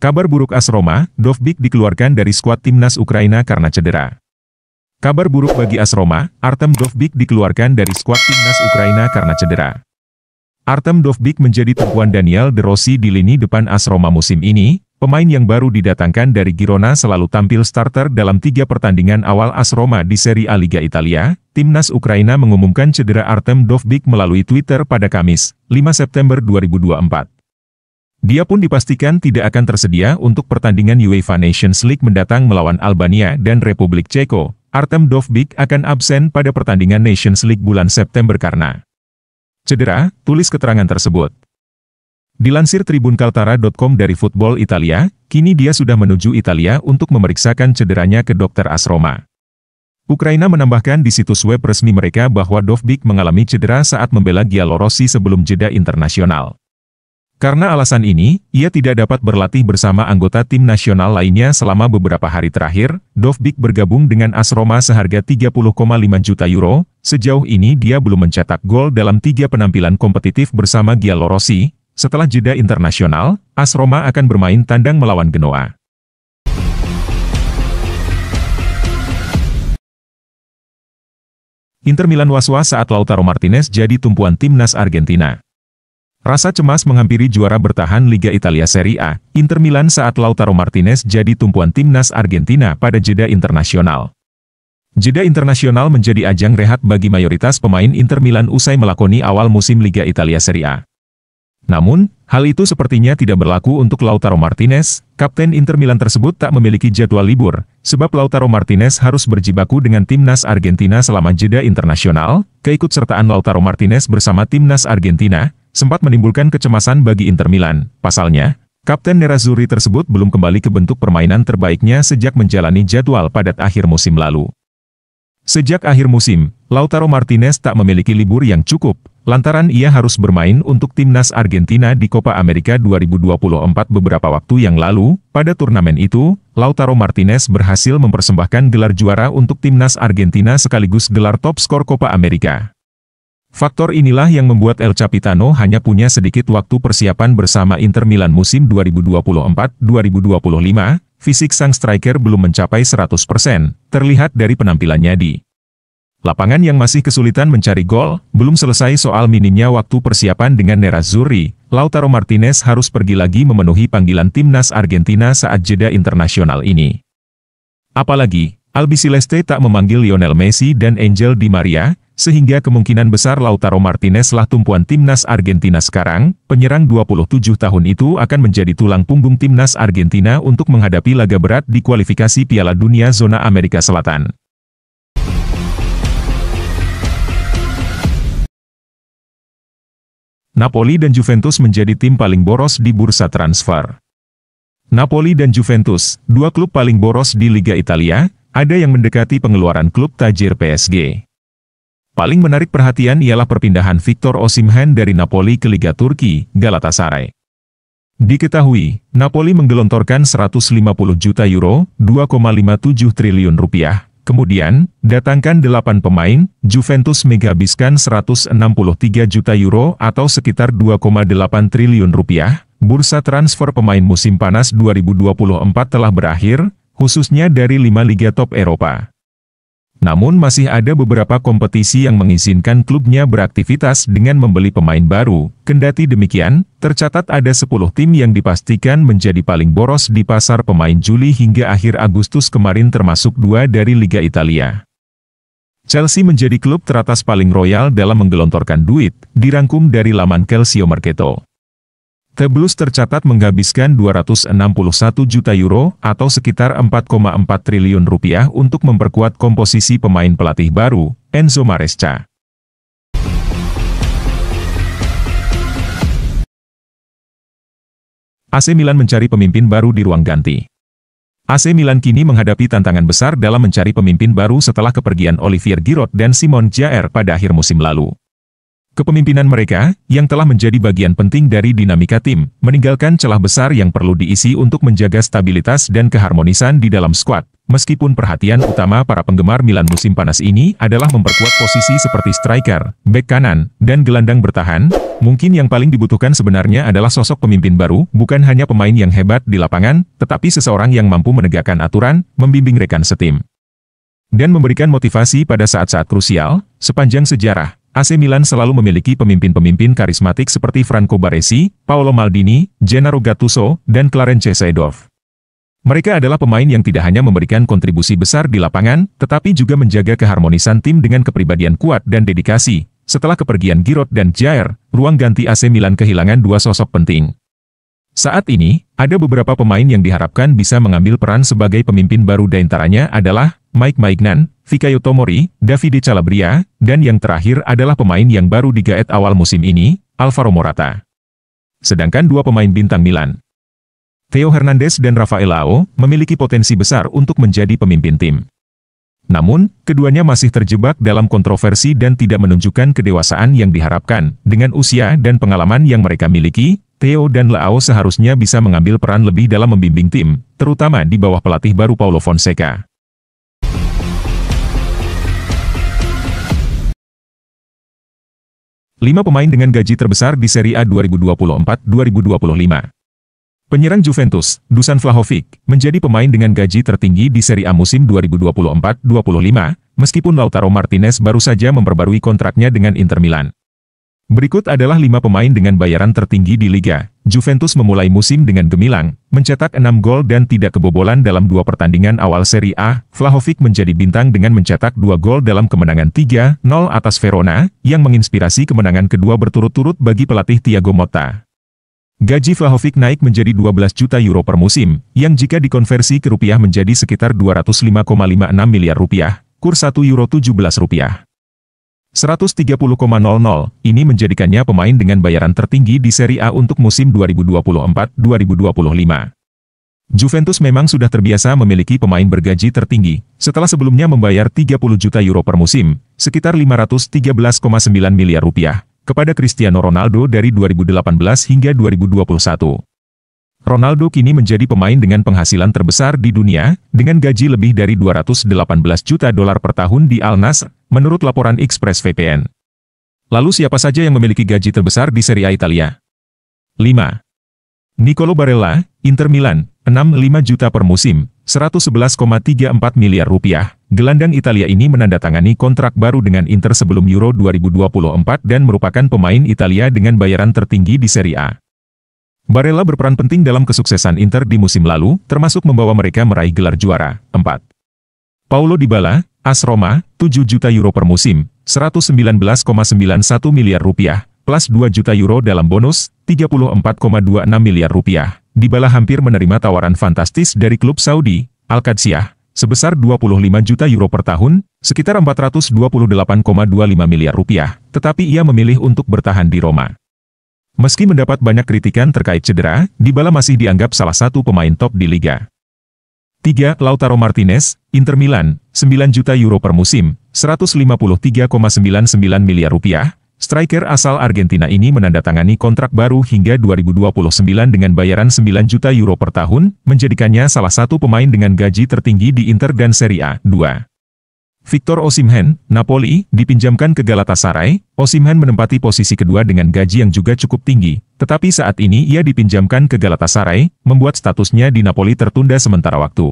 Kabar buruk AS Roma, Dovbik dikeluarkan dari skuad timnas Ukraina karena cedera. Kabar buruk bagi AS Roma, Artem Dovbik dikeluarkan dari skuad timnas Ukraina karena cedera. Artem Dovbik menjadi tumpuan Daniel De Rossi di lini depan AS Roma musim ini, pemain yang baru didatangkan dari Girona selalu tampil starter dalam tiga pertandingan awal AS Roma di Serie A Liga Italia. Timnas Ukraina mengumumkan cedera Artem Dovbik melalui Twitter pada Kamis, 5 September 2024. Dia pun dipastikan tidak akan tersedia untuk pertandingan UEFA Nations League mendatang melawan Albania dan Republik Ceko. Artem Dovbik akan absen pada pertandingan Nations League bulan September karena cedera, tulis keterangan tersebut. Dilansir tribunkaltara.com dari Football Italia, kini dia sudah menuju Italia untuk memeriksakan cederanya ke dokter asroma. Ukraina menambahkan di situs web resmi mereka bahwa Dovbik mengalami cedera saat membela Gialorossi sebelum jeda internasional. Karena alasan ini, ia tidak dapat berlatih bersama anggota tim nasional lainnya selama beberapa hari terakhir, Dovbik bergabung dengan AS Roma seharga 30,5 juta euro, sejauh ini dia belum mencetak gol dalam tiga penampilan kompetitif bersama Giallorossi, setelah jeda internasional, AS Roma akan bermain tandang melawan Genoa. Inter Milan was-was saat Lautaro Martinez jadi tumpuan timnas Argentina. Rasa cemas menghampiri juara bertahan Liga Italia Serie A, Inter Milan saat Lautaro Martinez jadi tumpuan timnas Argentina pada jeda internasional. Jeda internasional menjadi ajang rehat bagi mayoritas pemain Inter Milan usai melakoni awal musim Liga Italia Serie A. Namun, hal itu sepertinya tidak berlaku untuk Lautaro Martinez, kapten Inter Milan tersebut tak memiliki jadwal libur, sebab Lautaro Martinez harus berjibaku dengan timnas Argentina selama jeda internasional, keikutsertaan Lautaro Martinez bersama timnas Argentina, sempat menimbulkan kecemasan bagi Inter Milan. Pasalnya, Kapten Nerazzurri tersebut belum kembali ke bentuk permainan terbaiknya sejak menjalani jadwal padat akhir musim lalu. Sejak akhir musim, Lautaro Martinez tak memiliki libur yang cukup, lantaran ia harus bermain untuk timnas Argentina di Copa America 2024 beberapa waktu yang lalu. Pada turnamen itu, Lautaro Martinez berhasil mempersembahkan gelar juara untuk timnas Argentina sekaligus gelar top skor Copa America. Faktor inilah yang membuat El Capitano hanya punya sedikit waktu persiapan bersama Inter Milan musim 2024-2025, fisik sang striker belum mencapai 100%, terlihat dari penampilannya di lapangan yang masih kesulitan mencari gol, belum selesai soal minimnya waktu persiapan dengan Nerazzurri, Lautaro Martinez harus pergi lagi memenuhi panggilan timnas Argentina saat jeda internasional ini. Apalagi, Albiceleste tak memanggil Lionel Messi dan Angel Di Maria, sehingga kemungkinan besar Lautaro Martinez lah tumpuan timnas Argentina sekarang, penyerang 27 tahun itu akan menjadi tulang punggung timnas Argentina untuk menghadapi laga berat di kualifikasi Piala Dunia Zona Amerika Selatan. Napoli dan Juventus menjadi tim paling boros di bursa transfer. Napoli dan Juventus, dua klub paling boros di Liga Italia, ada yang mendekati pengeluaran klub tajir PSG. Paling menarik perhatian ialah perpindahan Victor Osimhen dari Napoli ke Liga Turki, Galatasaray. Diketahui, Napoli menggelontorkan 150 juta euro, 2,57 triliun rupiah. Kemudian, datangkan 8 pemain, Juventus menghabiskan 163 juta euro atau sekitar 2,8 triliun rupiah. Bursa transfer pemain musim panas 2024 telah berakhir, khususnya dari 5 liga top Eropa. Namun masih ada beberapa kompetisi yang mengizinkan klubnya beraktivitas dengan membeli pemain baru. Kendati demikian, tercatat ada 10 tim yang dipastikan menjadi paling boros di pasar pemain Juli hingga akhir Agustus kemarin termasuk dua dari Liga Italia. Chelsea menjadi klub teratas paling royal dalam menggelontorkan duit, dirangkum dari laman Calcio Mercato. The Blues tercatat menghabiskan 261 juta euro atau sekitar 4,4 triliun rupiah untuk memperkuat komposisi pemain pelatih baru, Enzo Maresca. AC Milan mencari pemimpin baru di ruang ganti. AC Milan kini menghadapi tantangan besar dalam mencari pemimpin baru setelah kepergian Olivier Giroud dan Simon Jair pada akhir musim lalu. Kepemimpinan mereka, yang telah menjadi bagian penting dari dinamika tim, meninggalkan celah besar yang perlu diisi untuk menjaga stabilitas dan keharmonisan di dalam skuad. Meskipun perhatian utama para penggemar Milan musim panas ini adalah memperkuat posisi seperti striker, bek kanan, dan gelandang bertahan, mungkin yang paling dibutuhkan sebenarnya adalah sosok pemimpin baru, bukan hanya pemain yang hebat di lapangan, tetapi seseorang yang mampu menegakkan aturan, membimbing rekan setim, dan memberikan motivasi pada saat-saat krusial, sepanjang sejarah. AC Milan selalu memiliki pemimpin-pemimpin karismatik seperti Franco Baresi, Paolo Maldini, Gennaro Gattuso, dan Clarence Seedorf. Mereka adalah pemain yang tidak hanya memberikan kontribusi besar di lapangan, tetapi juga menjaga keharmonisan tim dengan kepribadian kuat dan dedikasi. Setelah kepergian Giroud dan Jair, ruang ganti AC Milan kehilangan dua sosok penting. Saat ini, ada beberapa pemain yang diharapkan bisa mengambil peran sebagai pemimpin baru dan antaranya adalah Mike Maignan, Fikayo Tomori, Davide Calabria, dan yang terakhir adalah pemain yang baru digaet awal musim ini, Alvaro Morata. Sedangkan dua pemain bintang Milan, Theo Hernandez dan Rafael Leao, memiliki potensi besar untuk menjadi pemimpin tim. Namun, keduanya masih terjebak dalam kontroversi dan tidak menunjukkan kedewasaan yang diharapkan. Dengan usia dan pengalaman yang mereka miliki, Theo dan Leao seharusnya bisa mengambil peran lebih dalam membimbing tim, terutama di bawah pelatih baru Paulo Fonseca. 5 pemain dengan gaji terbesar di Serie A 2024-2025. Penyerang Juventus, Dusan Vlahovic, menjadi pemain dengan gaji tertinggi di Serie A musim 2024-2025, meskipun Lautaro Martinez baru saja memperbarui kontraknya dengan Inter Milan. Berikut adalah lima pemain dengan bayaran tertinggi di Liga. Juventus memulai musim dengan gemilang, mencetak 6 gol dan tidak kebobolan dalam dua pertandingan awal Serie A. Vlahovic menjadi bintang dengan mencetak dua gol dalam kemenangan 3-0 atas Verona, yang menginspirasi kemenangan kedua berturut-turut bagi pelatih Thiago Motta. Gaji Vlahovic naik menjadi 12 juta euro per musim, yang jika dikonversi ke rupiah menjadi sekitar 205,56 miliar rupiah, kurs 1 euro 17 rupiah. 130,00, ini menjadikannya pemain dengan bayaran tertinggi di Serie A untuk musim 2024-2025. Juventus memang sudah terbiasa memiliki pemain bergaji tertinggi, setelah sebelumnya membayar 30 juta euro per musim, sekitar 513,9 miliar rupiah, kepada Cristiano Ronaldo dari 2018 hingga 2021. Ronaldo kini menjadi pemain dengan penghasilan terbesar di dunia, dengan gaji lebih dari 218 juta dolar per tahun di Al Nassr, menurut laporan Express VPN. Lalu siapa saja yang memiliki gaji terbesar di Serie A Italia? 5. Nicolo Barella, Inter Milan, 65 juta per musim, 111,34 miliar rupiah. Gelandang Italia ini menandatangani kontrak baru dengan Inter sebelum Euro 2024 dan merupakan pemain Italia dengan bayaran tertinggi di Serie A. Barella berperan penting dalam kesuksesan Inter di musim lalu, termasuk membawa mereka meraih gelar juara. 4. Paulo Dybala, AS Roma, 7 juta euro per musim, 119,91 miliar rupiah, plus 2 juta euro dalam bonus, 34,26 miliar rupiah. Dybala hampir menerima tawaran fantastis dari klub Saudi, Al-Qadsiah, sebesar 25 juta euro per tahun, sekitar 428,25 miliar rupiah, tetapi ia memilih untuk bertahan di Roma. Meski mendapat banyak kritikan terkait cedera, Dybala masih dianggap salah satu pemain top di Liga. 3. Lautaro Martinez, Inter Milan, 9 juta euro per musim, 153,99 miliar rupiah. Striker asal Argentina ini menandatangani kontrak baru hingga 2029 dengan bayaran 9 juta euro per tahun, menjadikannya salah satu pemain dengan gaji tertinggi di Inter dan Serie A. 2. Victor Osimhen, Napoli, dipinjamkan ke Galatasaray, Osimhen menempati posisi kedua dengan gaji yang juga cukup tinggi, tetapi saat ini ia dipinjamkan ke Galatasaray, membuat statusnya di Napoli tertunda sementara waktu.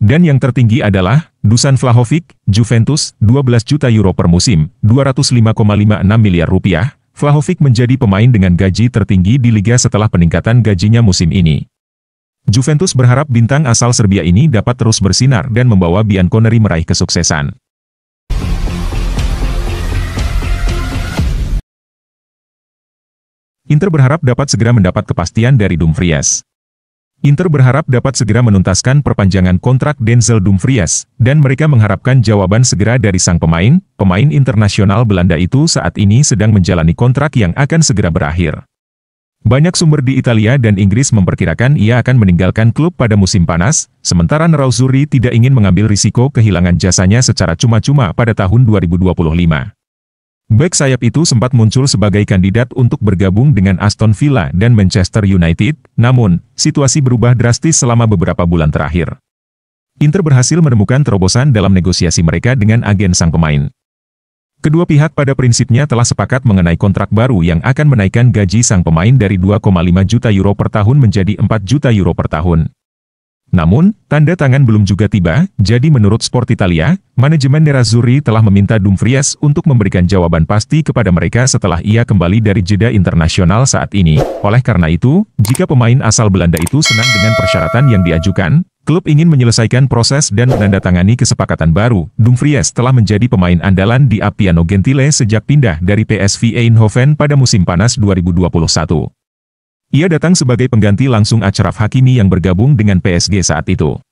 Dan yang tertinggi adalah, Dusan Vlahovic, Juventus, 12 juta euro per musim, 205,56 miliar rupiah, Vlahovic menjadi pemain dengan gaji tertinggi di Liga setelah peningkatan gajinya musim ini. Juventus berharap bintang asal Serbia ini dapat terus bersinar dan membawa Bianconeri meraih kesuksesan. Inter berharap dapat segera mendapat kepastian dari Dumfries. Inter berharap dapat segera menuntaskan perpanjangan kontrak Denzel Dumfries, dan mereka mengharapkan jawaban segera dari sang pemain, pemain internasional Belanda itu saat ini sedang menjalani kontrak yang akan segera berakhir. Banyak sumber di Italia dan Inggris memperkirakan ia akan meninggalkan klub pada musim panas, sementara Nerazzurri tidak ingin mengambil risiko kehilangan jasanya secara cuma-cuma pada tahun 2025. Bek sayap itu sempat muncul sebagai kandidat untuk bergabung dengan Aston Villa dan Manchester United, namun, situasi berubah drastis selama beberapa bulan terakhir. Inter berhasil menemukan terobosan dalam negosiasi mereka dengan agen sang pemain. Kedua pihak pada prinsipnya telah sepakat mengenai kontrak baru yang akan menaikkan gaji sang pemain dari 2,5 juta euro per tahun menjadi 4 juta euro per tahun. Namun, tanda tangan belum juga tiba, jadi menurut Sport Italia, manajemen Nerazzurri telah meminta Dumfries untuk memberikan jawaban pasti kepada mereka setelah ia kembali dari jeda internasional saat ini. Oleh karena itu, jika pemain asal Belanda itu senang dengan persyaratan yang diajukan, Klub ingin menyelesaikan proses dan menandatangani kesepakatan baru. Dumfries telah menjadi pemain andalan di Apiano Gentile sejak pindah dari PSV Eindhoven pada musim panas 2021. Ia datang sebagai pengganti langsung Achraf Hakimi yang bergabung dengan PSG saat itu.